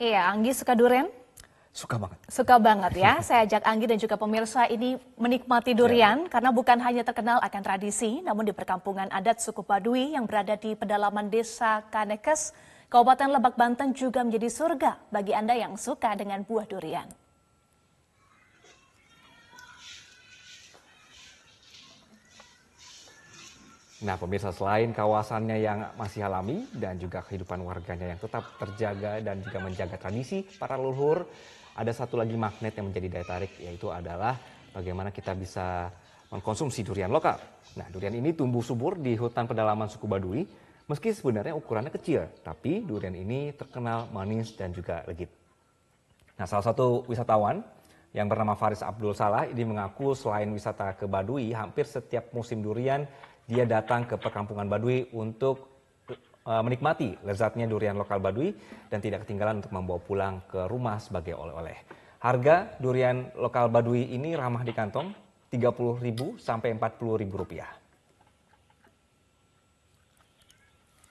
Iya, Anggi suka durian? Suka banget. Suka banget ya. Saya ajak Anggi dan juga pemirsa ini menikmati durian ya. karena bukan hanya terkenal akan tradisi, namun di perkampungan adat suku Padui yang berada di pedalaman desa Kanekes, Kabupaten Lebak Banten juga menjadi surga bagi Anda yang suka dengan buah durian. Nah, pemirsa selain kawasannya yang masih alami dan juga kehidupan warganya yang tetap terjaga dan juga menjaga tradisi para leluhur, ada satu lagi magnet yang menjadi daya tarik yaitu adalah bagaimana kita bisa mengkonsumsi durian lokal. Nah, durian ini tumbuh subur di hutan pedalaman suku Baduy, meski sebenarnya ukurannya kecil, tapi durian ini terkenal manis dan juga legit. Nah, salah satu wisatawan yang bernama Faris Abdul Salah ini mengaku selain wisata ke Baduy, hampir setiap musim durian dia datang ke perkampungan Baduy untuk e, menikmati lezatnya durian lokal Baduy dan tidak ketinggalan untuk membawa pulang ke rumah sebagai oleh-oleh. Harga durian lokal Baduy ini ramah di kantong, 30.000 sampai 40.000 rupiah.